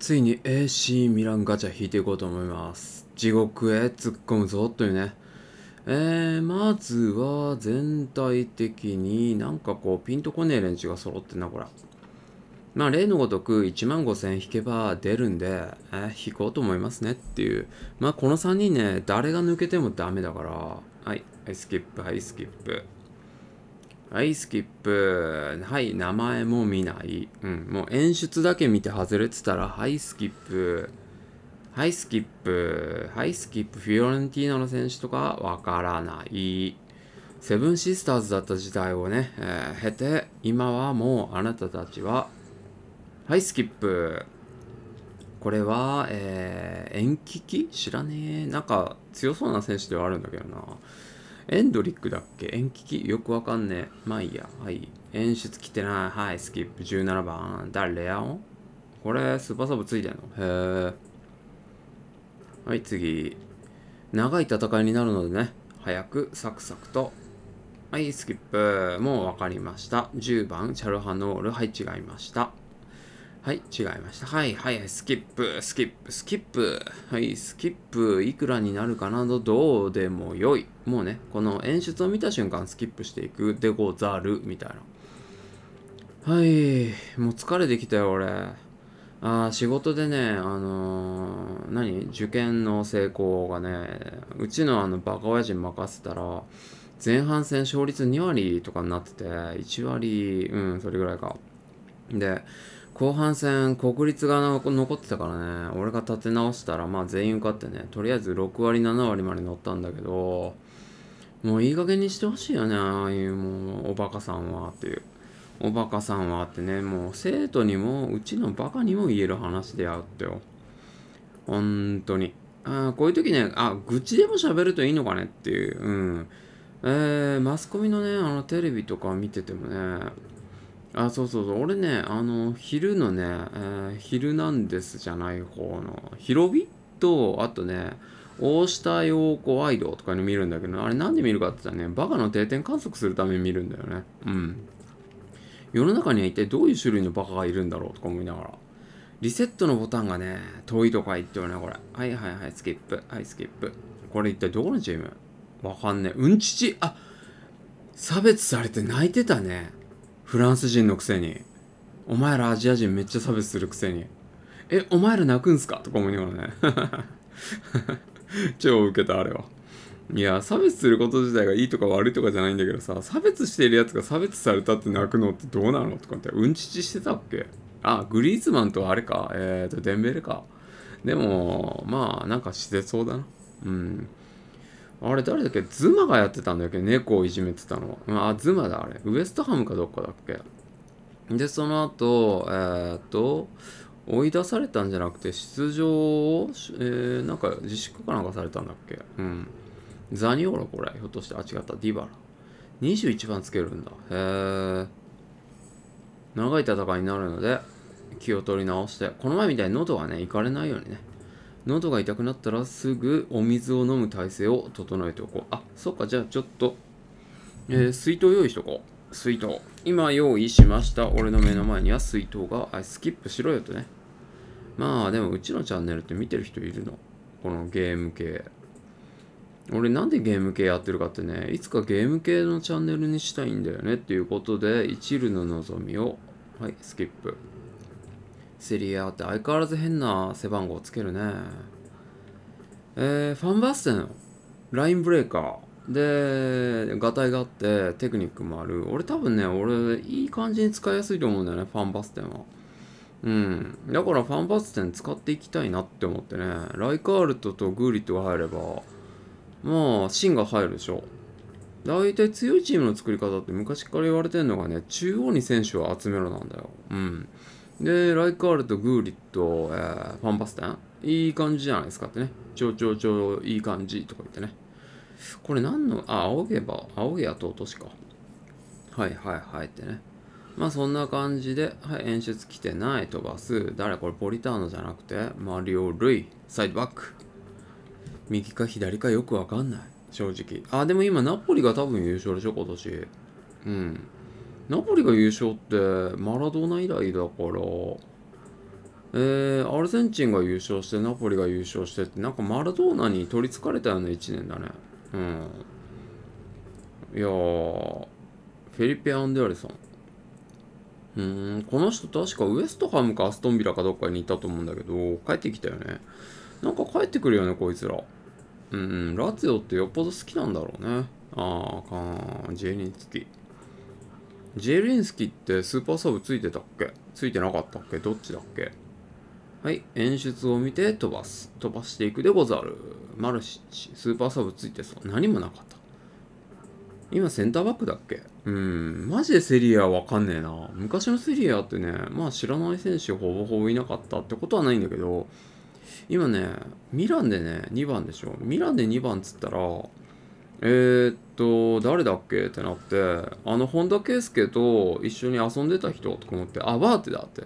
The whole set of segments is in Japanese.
ついに AC ミランガチャ引いていこうと思います。地獄へ突っ込むぞというね。えー、まずは全体的になんかこうピンとこねえ連中が揃ってんな、こら。まあ例のごとく1万5000引けば出るんで、えー、引こうと思いますねっていう。まあこの3人ね、誰が抜けてもダメだから。はい、はい、スキップ、はい、スキップ。はい、スキップ。はい、名前も見ない。うん、もう演出だけ見て外れてたら、はい、スキップ。はい、スキップ。はい、スキップ。フィオレンティーナの選手とかわからない。セブンシスターズだった時代をね、えー、経て、今はもうあなたたちは、はい、スキップ。これは、えー、延期知らねえ。なんか強そうな選手ではあるんだけどな。エンドリックだっけ演劇よくわかんねえ。まあいいや。はい。演出来てない。はい、スキップ。17番。誰やんこれ、スーパーサブついてんのへえ。はい、次。長い戦いになるのでね、早くサクサクと。はい、スキップ。もうわかりました。10番、チャルハノール。はい、違いました。はい、違いました。はい、はい、スキップ、スキップ、スキップ。はい、スキップ、いくらになるかなど、どうでもよい。もうね、この演出を見た瞬間、スキップしていくでござる、みたいな。はい、もう疲れてきたよ、俺。あ仕事でね、あのー、何受験の成功がね、うちのあの、バカ親父に任せたら、前半戦勝率2割とかになってて、1割、うん、それぐらいか。で、後半戦、国立が残ってたからね、俺が立て直したら、まあ全員受かってね、とりあえず6割、7割まで乗ったんだけど、もういい加減にしてほしいよね、ああいうもう、おバカさんはっていう。おバカさんはってね、もう生徒にも、うちのバカにも言える話であってよ。本当に。ああこういう時ね、あ、愚痴でも喋るといいのかねっていう。うん。えー、マスコミのね、あのテレビとか見ててもね、あ、そうそうそう。俺ね、あの、昼のね、えー、昼なんですじゃない方の、ひろびと、あとね、大下陽子アイドとかの見るんだけど、あれなんで見るかって言ったらね、バカの定点観測するために見るんだよね。うん。世の中には一体どういう種類のバカがいるんだろうとか思いながら。リセットのボタンがね、遠いとか言ってるね、これ。はいはいはい、スキップ。はい、スキップ。これ一体どこのチームわかんねえ。うんちち、あ差別されて泣いてたね。フランス人のくせにお前らアジア人めっちゃ差別するくせにえお前ら泣くんすかとか思いながらね 超ウケたあれはいや差別すること自体がいいとか悪いとかじゃないんだけどさ差別しているやつが差別されたって泣くのってどうなのとかってうんちちしてたっけあグリーズマンとあれかえっ、ー、とデンベレかでもまあなんかしてそうだなうんあれ誰だっけズマがやってたんだっけ猫をいじめてたの。あ、ズマだ、あれ。ウエストハムかどっかだっけで、その後、えー、っと、追い出されたんじゃなくて、出場を、えー、なんか自粛かなんかされたんだっけうん。ザニオロこれ。ひょっとして、あ、違った。ディバラ。21番つけるんだ。へえ。長い戦いになるので、気を取り直して、この前みたいに喉がね、いかれないようにね、喉が痛くなったらすぐお水を飲む体制を整えておこう。あ、そっか、じゃあちょっと、えー、水筒用意しとこう。水筒。今用意しました。俺の目の前には水筒が、あ、スキップしろよとね。まあ、でもうちのチャンネルって見てる人いるの。このゲーム系。俺なんでゲーム系やってるかってね、いつかゲーム系のチャンネルにしたいんだよねっていうことで、一縷の望みを、はい、スキップ。セリアって相変わらず変な背番号つけるね。えー、ファンバステン、ラインブレーカー。で、ガタイがあって、テクニックもある。俺多分ね、俺、いい感じに使いやすいと思うんだよね、ファンバステンは。うん。だからファンバステン使っていきたいなって思ってね。ライカールトとグーリットが入れば、まあ、芯が入るでしょ。大体強いチームの作り方って昔から言われてんのがね、中央に選手を集めろなんだよ。うん。で、ライカールとグーリット、えー、ファンバスタン、いい感じじゃないですかってね。ちょちょちょ、いい感じとか言ってね。これ何の、あ、仰げば、仰げやと落としか。はいはいはいってね。まあそんな感じで、はい、演出来てない飛ばす。誰これポリターノじゃなくて、マリオ・ルイ、サイドバック。右か左かよくわかんない。正直。あ、でも今ナポリが多分優勝でしょ、今年。うん。ナポリが優勝ってマラドーナ以来だから、えー、アルゼンチンが優勝してナポリが優勝してってなんかマラドーナに取りつかれたような1年だね。うん。いやー、フェリペ・アンデアレさん。うん、この人確かウエストハムかアストンビラかどっかにいたと思うんだけど、帰ってきたよね。なんか帰ってくるよね、こいつら。うん、ラツヨってよっぽど好きなんだろうね。ああ、かん、J につき。ジェインスキってスーパーサブついてたっけついてなかったっけどっちだっけはい。演出を見て飛ばす。飛ばしていくでござる。マルシッチ。スーパーサブついてそう。何もなかった。今センターバックだっけうん。マジでセリアわかんねえな。昔のセリアってね、まあ知らない選手ほぼほぼいなかったってことはないんだけど、今ね、ミランでね、2番でしょ。ミランで2番っつったら、えー、っと、誰だっけってなって、あの、本田圭佑と一緒に遊んでた人とか思って、アバーテだって。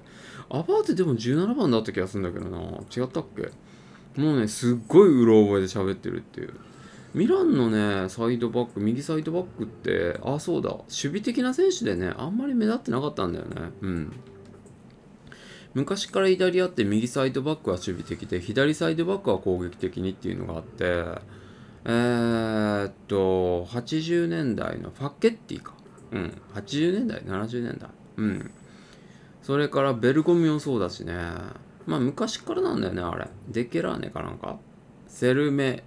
アバーテでも17番だった気がするんだけどな。違ったっけもうね、すっごいうろ覚えで喋ってるっていう。ミランのね、サイドバック、右サイドバックって、あ、そうだ、守備的な選手でね、あんまり目立ってなかったんだよね。うん。昔からイタリアって右サイドバックは守備的で、左サイドバックは攻撃的にっていうのがあって、えっと、80年代のファッケッティか。うん。80年代 ?70 年代うん。それからベルゴミもそうだしね。まあ昔からなんだよね、あれ。デケラーネかなんか。セルメ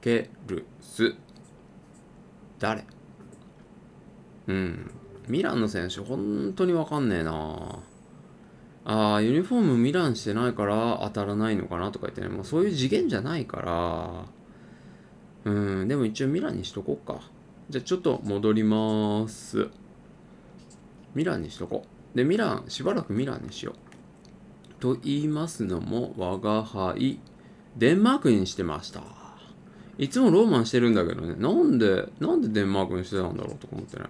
ケルス。誰うん。ミランの選手、本当にわかんねえなあユニフォームミランしてないから当たらないのかなとか言ってね、もうそういう次元じゃないから、うん、でも一応ミランにしとこうか。じゃあちょっと戻ります。ミランにしとこう。で、ミラン、しばらくミランにしよう。と言いますのも、我が輩、デンマークにしてました。いつもローマンしてるんだけどね、なんで、なんでデンマークにしてたんだろうとか思ってね。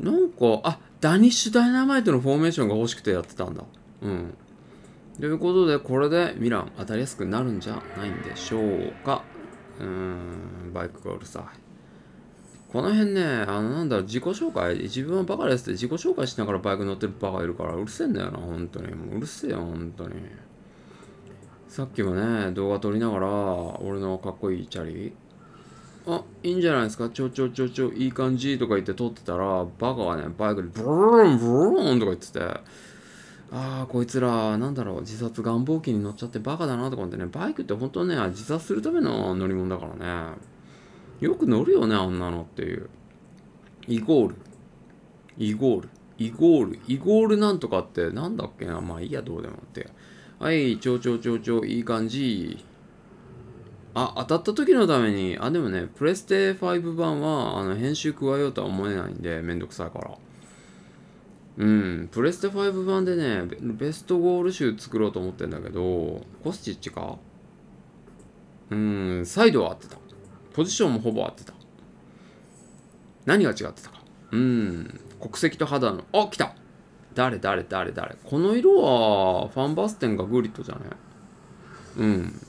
なんか、あ、ダニッシュダイナマイトのフォーメーションが欲しくてやってたんだ。うん。ということで、これでミラン当たりやすくなるんじゃないんでしょうか。バイクがうるさいこの辺ね、あの、なんだろう、自己紹介、自分はバカですって自己紹介しながらバイク乗ってるバカいるから、うるせえんだよな、本当に。もううるせえよ、本当に。さっきもね、動画撮りながら、俺のかっこいいチャリ、あ、いいんじゃないですか、ちょちょちょちょ、いい感じとか言って撮ってたら、バカがね、バイクでブルーン、ブルーンとか言ってて、ああ、こいつら、なんだろう、自殺願望期に乗っちゃってバカだなとか思ってね、バイクって本当ね、自殺するための乗り物だからね。よく乗るよね、あんなのっていう。イゴール。イゴール。イゴール。イゴールなんとかってなんだっけな。まあいいや、どうでもって。はい、ちょちょちょちょ、いい感じ。あ、当たった時のために、あ、でもね、プレステ5版は、あの、編集加えようとは思えないんで、めんどくさいから。うん、プレステ5版でね、ベストゴール集作ろうと思ってんだけど、コスチッチかうん、サイドは合ってた。ポジションもほぼ合ってた。何が違ってたか。うん、国籍と肌の、あ、来た誰誰誰誰この色は、ファンバステンがグリッドじゃねうん。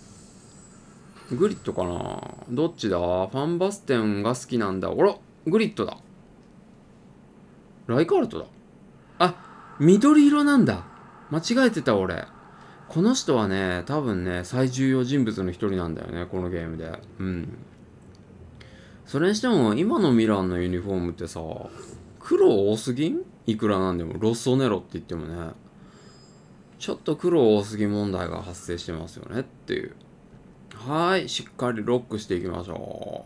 グリッドかなどっちだファンバステンが好きなんだ。あら、グリッドだ。ライカールトだ。あ、緑色なんだ。間違えてた俺。この人はね、多分ね、最重要人物の一人なんだよね、このゲームで。うん。それにしても、今のミランのユニフォームってさ、黒多すぎんいくらなんでも、ロッソネロって言ってもね、ちょっと黒多すぎ問題が発生してますよねっていう。はい、しっかりロックしていきましょ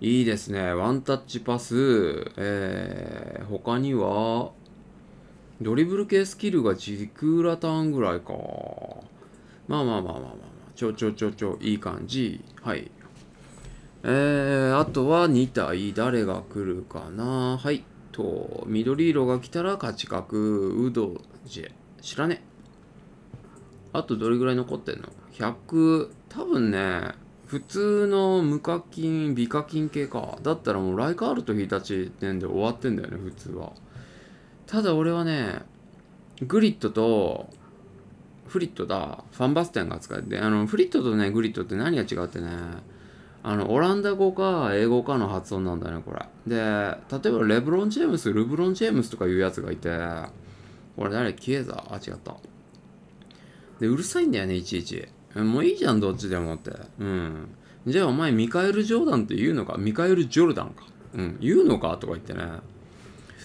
う。いいですね。ワンタッチパス。えー、他には、ドリブル系スキルがジクラターンぐらいか。まあまあまあまあまあ、まあ、ちょちょちょちょ、いい感じ。はい。えー、あとは2体、誰が来るかな。はい。と、緑色が来たら勝ち角、ウドジェ。知らねあとどれぐらい残ってんの ?100、多分ね、普通の無課金、美課金系か。だったらもうライカールとヒいタチ点で終わってんだよね、普通は。ただ俺はね、グリッドと、フリットだ、ファンバステンが使えて、あの、フリットとね、グリッドって何が違ってね、あの、オランダ語か英語かの発音なんだね、これ。で、例えばレブロン・ジェームス、ルブロン・ジェームスとかいうやつがいて、これ誰キエザあ、違った。で、うるさいんだよね、いちいち。もういいじゃん、どっちでもって。うん。じゃあお前、ミカエル・ジョーダンって言うのかミカエル・ジョルダンか。うん。言うのかとか言ってね。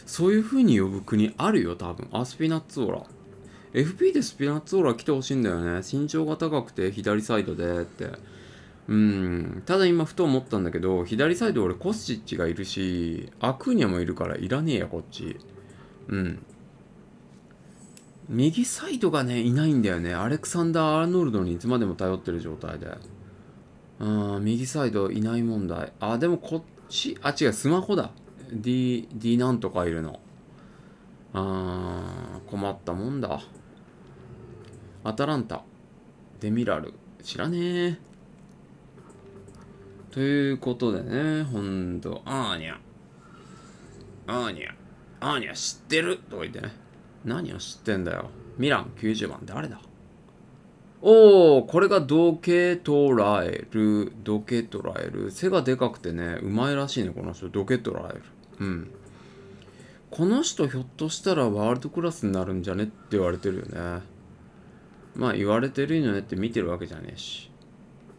そういう風に呼ぶ国あるよ、多分。あ、スピナッツオーラ。FP でスピナッツオーラ来てほしいんだよね。身長が高くて左サイドでって。うん。ただ今ふと思ったんだけど、左サイド俺コスチッチがいるし、アクーニャもいるからいらねえや、こっち。うん。右サイドがね、いないんだよね。アレクサンダー・アーノルドにいつまでも頼ってる状態で。うん、右サイドいない問題。あ、でもこっち、あ、違う、スマホだ。D、D なんとかいるの。あー、困ったもんだ。アタランタ、デミラル、知らねえ。ということでね、ほんと、アーニャ、アーニャ、アーニャ知ってるとか言ってね。何を知ってんだよ。ミラン90番誰だおお、これがトラエえる、どけラえる。背がでかくてね、うまいらしいね、この人。ドケトラえる。うんこの人ひょっとしたらワールドクラスになるんじゃねって言われてるよねまあ言われてるよねって見てるわけじゃねえし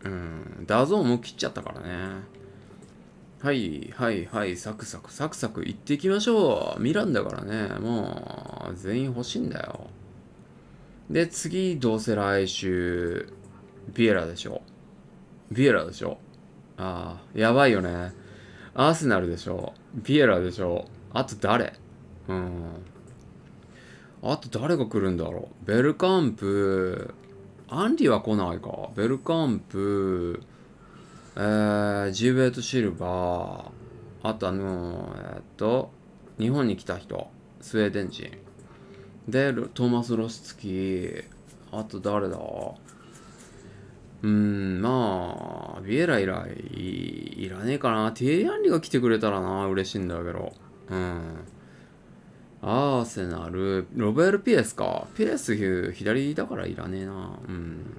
うんダゾーンも切っちゃったからねはいはいはいサクサクサクサク行っていきましょうミランだからねもう全員欲しいんだよで次どうせ来週ビエラでしょビエラでしょああやばいよねアーセナルでしょビエラでしょあと誰うん。あと誰が来るんだろうベルカンプ、アンリは来ないか。ベルカンプ、えー、ジーベート・シルバー、あとあのー、えー、っと、日本に来た人、スウェーデン人。で、トーマス・ロスツキー、あと誰だうん、まあ、ビエラ以来い、いらねえかな。ティエリアンリが来てくれたらな、嬉しいんだけど。うん。アーセナル、ロベル・ピエスか。ピエス左だからいらねえな。うん。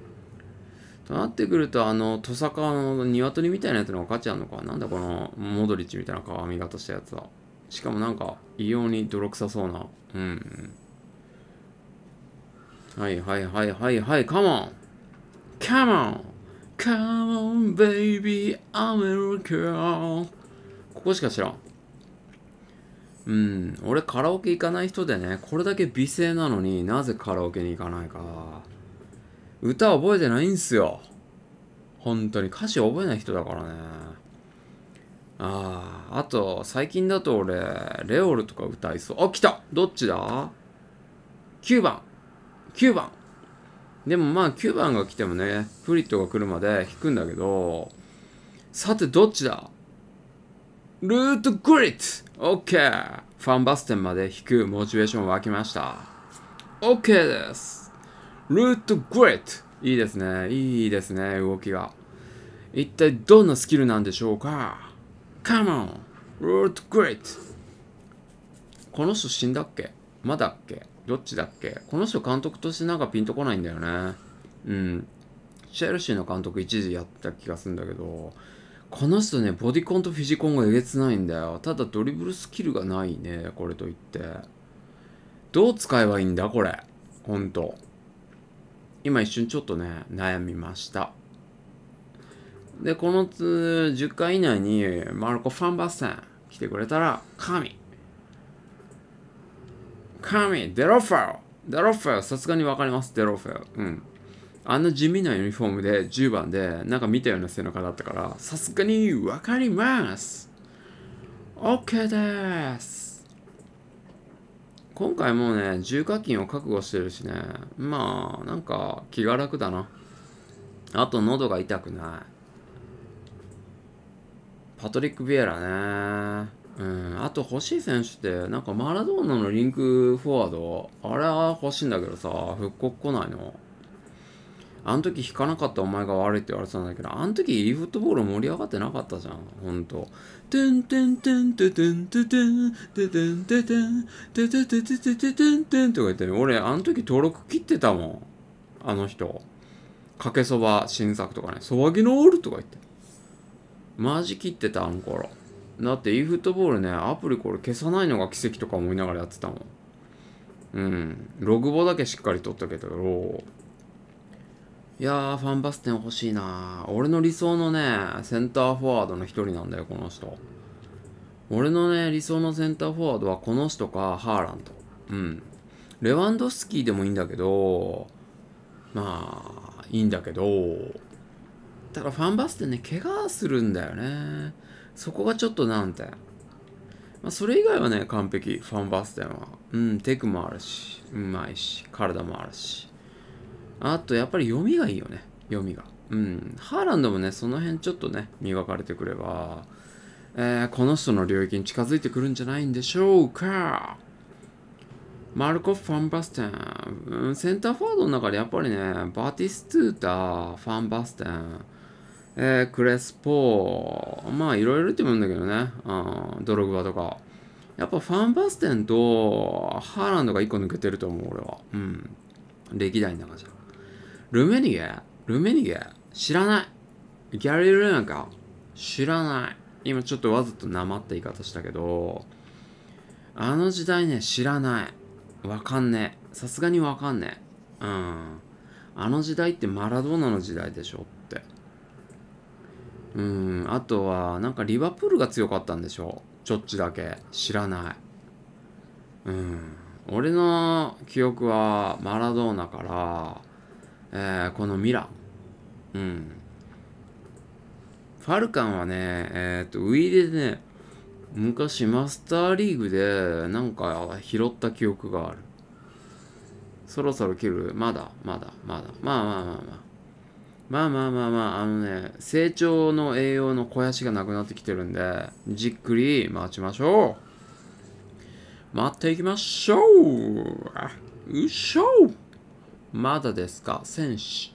となってくると、あの、トサカの鶏みたいなやつの勝ちあんのか。なんだこの、モドリッチみたいな鏡型したやつは。しかもなんか、異様に泥臭そうな。うん。はいはいはいはいはい、カモン Come on! Come on, baby, I'm a i ここしか知らん。うん、俺カラオケ行かない人でね、これだけ美声なのになぜカラオケに行かないか。歌覚えてないんすよ。本当に歌詞覚えない人だからね。ああ、あと、最近だと俺、レオルとか歌いそう。あ、来たどっちだ ?9 番。9番。でもまあ9番が来てもね、フリットが来るまで引くんだけど、さてどっちだルートグリッド !OK! ファンバス店まで引くモチベーション湧きました。OK です。ルートグリッドいいですね。いいですね、動きが。一体どんなスキルなんでしょうか ?Come on! ルートグリッドこの人死んだっけまだっけどっちだっけこの人監督としてなんかピンとこないんだよね。うん。チェルシーの監督一時やった気がするんだけど、この人ね、ボディコンとフィジコンがえげつないんだよ。ただドリブルスキルがないね、これといって。どう使えばいいんだ、これ。ほんと。今一瞬ちょっとね、悩みました。で、この10回以内に、マルコ・ファンバッセン来てくれたら、神神、デロファオデロファオさすがにわかります、デロファオ。うん。あんな地味なユニフォームで10番でなんか見たような背中だったから、さすがにわかります !OK でーす今回もうね、重課金を覚悟してるしね、まあ、なんか気が楽だな。あと喉が痛くない。パトリック・ビエラね。うん、あと欲しい選手って、なんかマラドーナのリンクフォワード、あれは欲しいんだけどさ、復刻来ないの。あの時引かなかったお前が悪いって言われてたんだけど、あの時 e フットボール盛り上がってなかったじゃん、ほんと。てんてんてんててんててんててんててんてててててててんてんとか言って、俺あの時登録切ってたもん。あの人。かけそば新作とかね、そばぎのオールとか言って。マジ切ってた、あの頃。だって e フットボールね、アプリこれ消さないのが奇跡とか思いながらやってたもん。うん。ログボだけしっかり取ったけどいやー、ファンバステン欲しいな俺の理想のね、センターフォワードの一人なんだよ、この人。俺のね、理想のセンターフォワードはこの人か、ハーランと。うん。レワンドスキーでもいいんだけど、まあ、いいんだけど、ただファンバステンね、怪我するんだよね。そこがちょっと難点。まあ、それ以外はね、完璧。ファンバース店は。うん、テクもあるし、うまいし、体もあるし。あと、やっぱり読みがいいよね。読みが。うん。ハーランドもね、その辺ちょっとね、磨かれてくれば、えー、この人の領域に近づいてくるんじゃないんでしょうか。マルコ・ファンバステン。センターフォワードの中でやっぱりね、バティストゥータファンバステン。えー、クレスポー、まあいろいろってもんだけどね、うん、ドログバとか。やっぱファンバステンとハーランドが1個抜けてると思う、俺は。うん。歴代の中じゃ。ルメニゲルメニゲ知らない。ギャリルなんか知らない。今ちょっとわざと生って言い方したけど、あの時代ね、知らない。わかんねえ。さすがにわかんねえ。うん。あの時代ってマラドーナの時代でしょうん、あとは、なんかリバプールが強かったんでしょちょっちだけ。知らない。うん。俺の記憶はマラドーナから、えー、このミラン。うん。ファルカンはね、えー、っと、ウィーでね、昔マスターリーグでなんか拾った記憶がある。そろそろ切るまだまだまだまあまあまあまあ。まあまあまあまあ、あのね、成長の栄養の肥やしがなくなってきてるんで、じっくり待ちましょう。待っていきましょう。うっしょまだですか、戦士。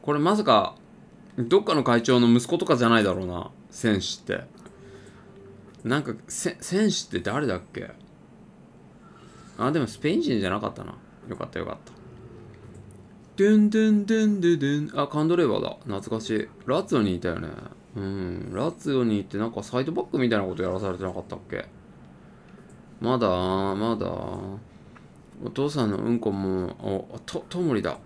これまさか、どっかの会長の息子とかじゃないだろうな、戦士って。なんか、戦士って誰だっけあ、でもスペイン人じゃなかったな。よかったよかった。ドゥンドゥンドゥンドゥドゥン。あ、カンドレーバーだ。懐かしい。ラツオにいたよね。うん。ラツオに行ってなんかサイドバックみたいなことやらされてなかったっけまだ、まだ。お父さんのうんこも、お、と、とモリだ。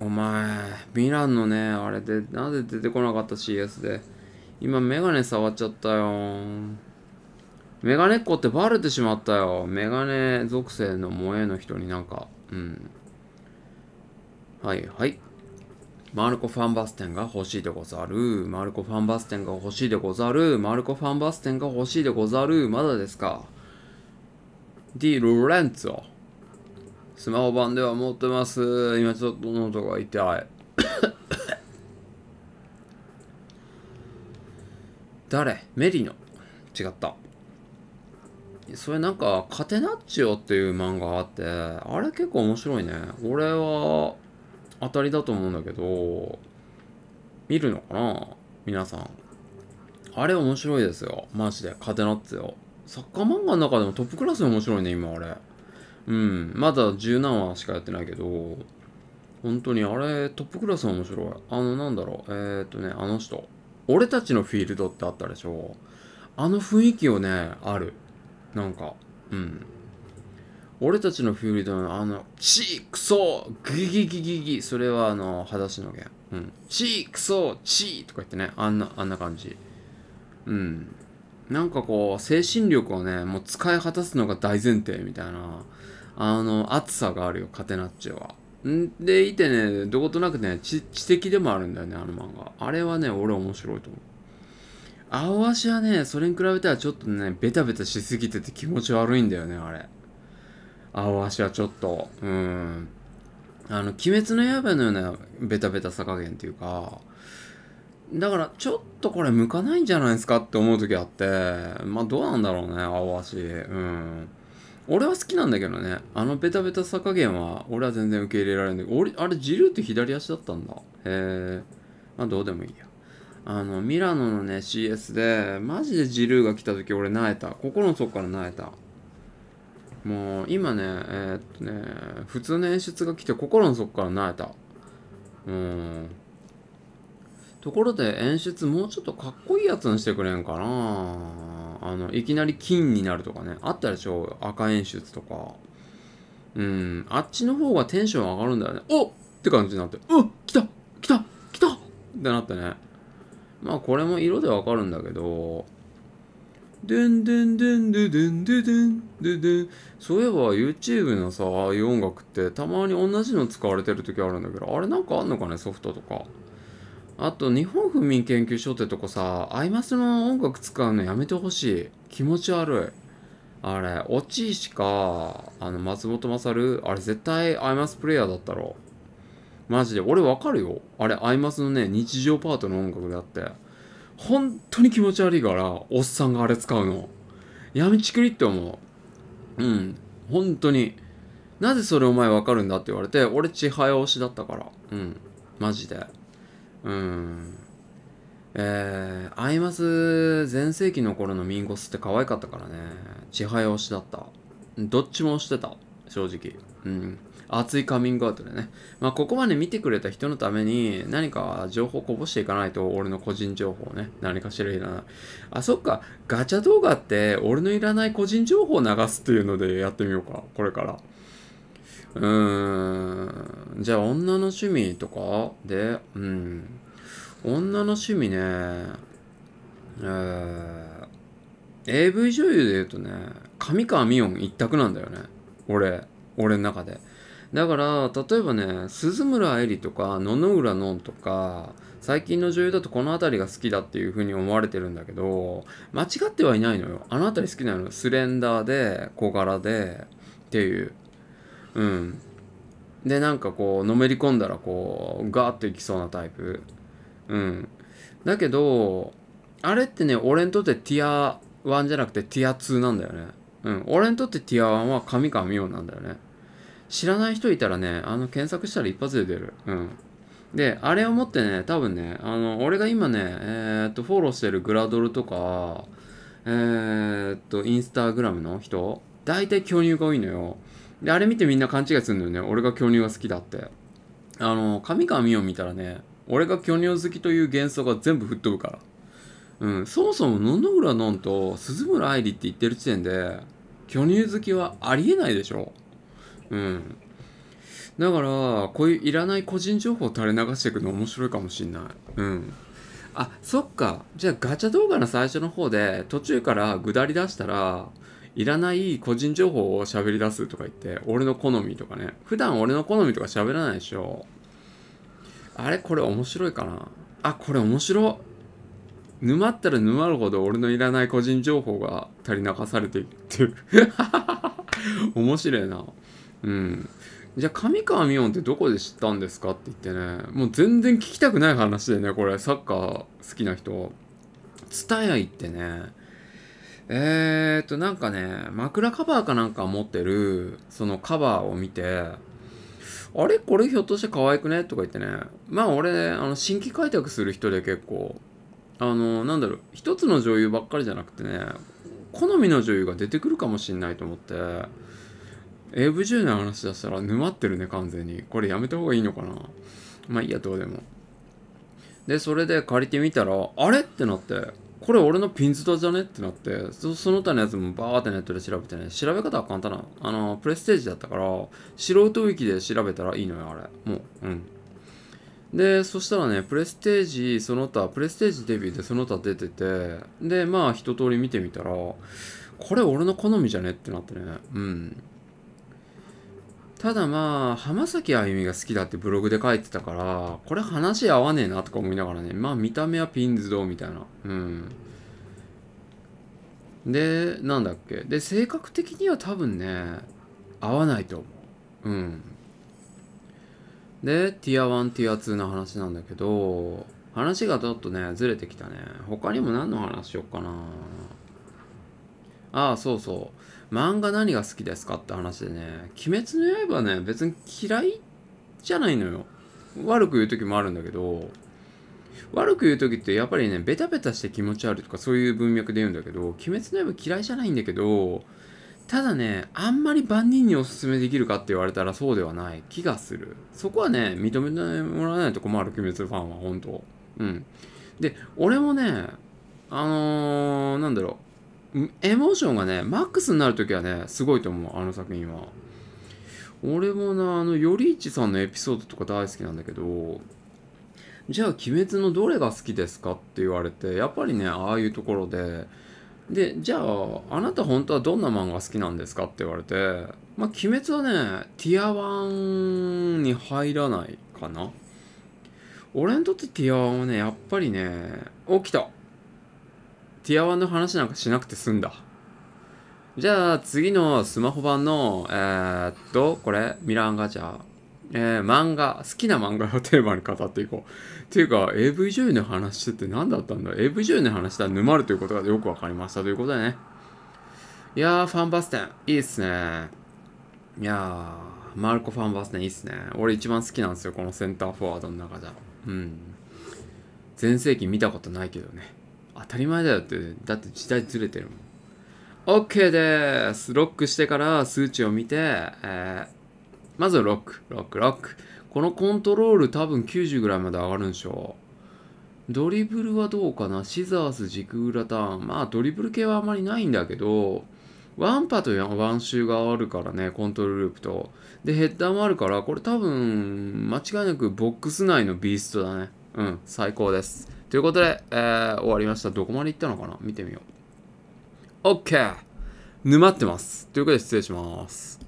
お前、ミランのね、あれで、なぜ出てこなかった CS で。今、メガネ触っちゃったよ。メガネっ子ってバレてしまったよ。メガネ属性の萌えの人になんか、うん。はいはい。マルコ・ファンバステンが欲しいでござる。マルコ・ファンバステンが欲しいでござる。マルコ・ファンバステンが欲しいでござる。まだですか。ディ・ロレンツォ。スマホ版では持ってます。今ちょっと喉が痛い。誰メリノ。違った。それなんか、カテナッチオっていう漫画があって、あれ結構面白いね。俺は、当たりだと思うんだけど、見るのかな皆さん。あれ面白いですよ。マジで。カてナッツよ。サッカー漫画の中でもトップクラス面白いね、今あれ。うん。まだ十何話しかやってないけど、本当にあれ、トップクラス面白い。あの、なんだろう。えー、っとね、あの人。俺たちのフィールドってあったでしょ。あの雰囲気をね、ある。なんか、うん。俺たちのフィールドのあの、チークソーギギギギギそれはあの、裸足の弦。うん。チークソーチーとか言ってね、あんな、あんな感じ。うん。なんかこう、精神力をね、もう使い果たすのが大前提みたいな、あの、熱さがあるよ、カテナッチョは。んでいてね、どことなくね、知的でもあるんだよね、あの漫画。あれはね、俺面白いと思う。青足はね、それに比べたらちょっとね、ベタベタしすぎてて気持ち悪いんだよね、あれ。青足はちょっと、うん。あの、鬼滅の刃のようなベタベタさ加減っていうか、だからちょっとこれ向かないんじゃないですかって思う時あって、まあどうなんだろうね、青足。うん。俺は好きなんだけどね、あのベタベタさ加減は俺は全然受け入れられない。俺、あれジルーって左足だったんだ。へえ。まあどうでもいいや。あの、ミラノのね、CS で、マジでジルーが来た時俺泣えた。心の底から泣えた。もう今ね、えー、っとね、普通の演出が来て心の底から慣れた。うん。ところで演出もうちょっとかっこいいやつにしてくれんかなあの、いきなり金になるとかね。あったでしょ赤演出とか。うん。あっちの方がテンション上がるんだよね。おって感じになって。うわ。来た来た来たってなってね。まあこれも色でわかるんだけど、ドゥンドゥンドゥンドゥドゥンドゥドゥンドゥドゥン。そういえば YouTube のさ、ああいう音楽ってたまに同じの使われてる時あるんだけど、あれなんかあんのかね、ソフトとか。あと、日本風民研究所ってとこさ、アイマスの音楽使うのやめてほしい。気持ち悪い。あれ、オチしか、あの、松本勝、あれ絶対アイマスプレイヤーだったろ。マジで、俺わかるよ。あれ、アイマスのね、日常パートの音楽であって。本当に気持ち悪いからおっさんがあれ使うのやみちくりって思ううん本当になぜそれお前わかるんだって言われて俺ちはや推しだったからうんマジでうんえー、アイマス全盛期の頃のミンゴスって可愛かったからねちはや推しだったどっちも推してた正直うん熱いカミングアウトでね。まあ、ここまで見てくれた人のために、何か情報こぼしていかないと、俺の個人情報ね。何かしらいらない。あ、そっか。ガチャ動画って、俺のいらない個人情報を流すっていうのでやってみようか。これから。うーん。じゃあ、女の趣味とかで、うん。女の趣味ね。えー、AV 女優で言うとね、上川美音一択なんだよね。俺、俺の中で。だから例えばね鈴村愛理とか野々浦のんとか最近の女優だとこの辺りが好きだっていう風に思われてるんだけど間違ってはいないのよあの辺り好きなのスレンダーで小柄でっていううんでなんかこうのめり込んだらこうガーッといきそうなタイプうんだけどあれってね俺にとってティア1じゃなくてティア2なんだよねうん俺にとってティア1は神々王なんだよね知らない人いたらね、あの、検索したら一発で出る。うん。で、あれを持ってね、多分ね、あの、俺が今ね、えー、っと、フォローしてるグラドルとか、えー、っと、インスタグラムの人、大体巨乳が多いのよ。で、あれ見てみんな勘違いするんのよね。俺が巨乳が好きだって。あの、神々を見たらね、俺が巨乳好きという幻想が全部吹っ飛ぶから。うん、そもそも野々村のんと鈴村愛理って言ってる時点で、巨乳好きはありえないでしょ。うんだからこういういらない個人情報を垂れ流していくの面白いかもしんないうんあそっかじゃあガチャ動画の最初の方で途中から下り出したらいらない個人情報を喋り出すとか言って俺の好みとかね普段俺の好みとか喋らないでしょあれこれ面白いかなあこれ面白沼ったら沼るほど俺のいらない個人情報が足り流されていってる 面白いなうん。じゃあ上川美音ってどこで知ったんですかって言ってね、もう全然聞きたくない話でね、これ、サッカー好きな人。蔦屋行ってね、えー、っと、なんかね、枕カバーかなんか持ってる、そのカバーを見て、あれこれひょっとして可愛くねとか言ってね。まあ俺、ね、あの、新規開拓する人で結構、あの、なんだろう、一つの女優ばっかりじゃなくてね、好みの女優が出てくるかもしんないと思って、エブジューの話出したら沼ってるね、完全に。これやめた方がいいのかなまあいいや、どうでも。で、それで借りてみたら、あれってなって、これ俺のピンズタじゃねってなってそ、その他のやつもバーってネットで調べてね、調べ方は簡単な、あの、プレステージだったから、素人ウィキで調べたらいいのよ、あれ。もう、うん。で、そしたらね、プレステージ、その他、プレステージデビューでその他出てて、で、まあ一通り見てみたら、これ俺の好みじゃねってなってね、うん。ただまあ、浜崎あゆみが好きだってブログで書いてたから、これ話合わねえなとか思いながらね、まあ見た目はピンズドみたいな。うん。で、なんだっけ。で、性格的には多分ね、合わないと思う。うん。で、ティア1、ティア2の話なんだけど、話がちょっとね、ずれてきたね。他にも何の話しよっかな。ああ、そうそう。漫画何が好きですかって話でね、鬼滅の刃ね、別に嫌いじゃないのよ。悪く言う時もあるんだけど、悪く言う時ってやっぱりね、ベタベタして気持ち悪いとかそういう文脈で言うんだけど、鬼滅の刃嫌いじゃないんだけど、ただね、あんまり万人におすすめできるかって言われたらそうではない気がする。そこはね、認めてもらわないと困る、鬼滅ファンは、本当うん。で、俺もね、あのー、なんだろう。エモーションがね、マックスになるときはね、すごいと思う、あの作品は。俺もな、あの、よりいちさんのエピソードとか大好きなんだけど、じゃあ、鬼滅のどれが好きですかって言われて、やっぱりね、ああいうところで、で、じゃあ、あなた本当はどんな漫画好きなんですかって言われて、まあ、鬼滅はね、ティアワンに入らないかな。俺にとってティアンはね、やっぱりね、起きたティア1の話なんかしなくて済んだ。じゃあ次のスマホ版の、えー、っと、これ、ミランガチャ。えー、漫画、好きな漫画をテーマに語っていこう。っていうか、AV 女優の話って何だったんだ ?AV 女優の話だ、沼るということがよく分かりましたということでね。いやー、ファンバステン、いいっすね。いやー、マルコ・ファンバステン、いいっすね。俺一番好きなんですよ、このセンターフォワードの中じゃ。うん。全盛期見たことないけどね。当たり前だよって、だって時代ずれてるもん。OK です。ロックしてから数値を見て、えー、まずはロック、ロック、ロック。このコントロール多分90ぐらいまで上がるんでしょう。ドリブルはどうかなシザース、軸裏ターン。まあドリブル系はあまりないんだけど、ワンパとワンシューがあるからね、コントロールループと。で、ヘッダーもあるから、これ多分、間違いなくボックス内のビーストだね。うん、最高です。ということで、えー、終わりました。どこまで行ったのかな見てみよう。OK! 沼ってます。ということで失礼します。